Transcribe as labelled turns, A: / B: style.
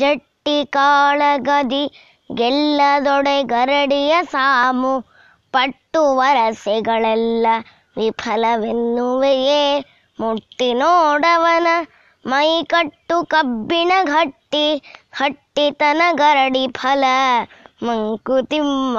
A: ಜಟ್ಟಿ ಕಾಳಗದಿ ಗೆಲ್ಲದೊಡೆ ಗರಡಿಯ ಸಾಮು ಪಟ್ಟು ವರಸೆಗಳೆಲ್ಲ ವಿಫಲವೆನ್ನುವೆಯೇ ಮುಟ್ಟಿ ನೋಡವನ ಮೈಕಟ್ಟು ಕಬ್ಬಿಣ ಘಟ್ಟಿ ಹಟ್ಟಿತನ ಗರಡಿ ಫಲ ಮಂಕುತಿಮ್ಮ